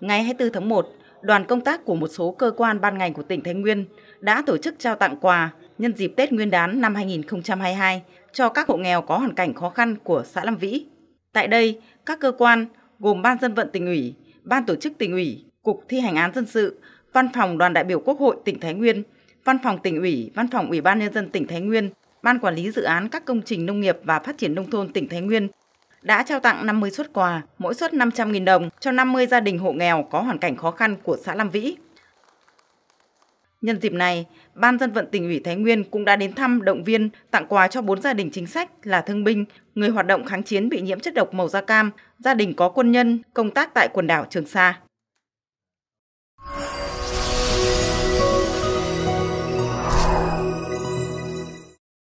Ngày 24 tháng 1, đoàn công tác của một số cơ quan ban ngành của tỉnh Thái Nguyên đã tổ chức trao tặng quà nhân dịp Tết Nguyên đán năm 2022 cho các hộ nghèo có hoàn cảnh khó khăn của xã Lam Vĩ. Tại đây, các cơ quan gồm Ban dân vận tỉnh ủy, Ban tổ chức tỉnh ủy, Cục thi hành án dân sự, Văn phòng đoàn đại biểu Quốc hội tỉnh Thái Nguyên, Văn phòng tỉnh ủy, Văn phòng Ủy ban nhân dân tỉnh Thái Nguyên, Ban quản lý dự án các công trình nông nghiệp và phát triển nông thôn tỉnh Thái Nguyên đã trao tặng 50 suất quà, mỗi suất 500.000 đồng cho 50 gia đình hộ nghèo có hoàn cảnh khó khăn của xã Lam Vĩ. Nhân dịp này, Ban dân vận tỉnh ủy Thái Nguyên cũng đã đến thăm động viên tặng quà cho 4 gia đình chính sách là thương binh, người hoạt động kháng chiến bị nhiễm chất độc màu da cam, gia đình có quân nhân công tác tại quần đảo Trường Sa.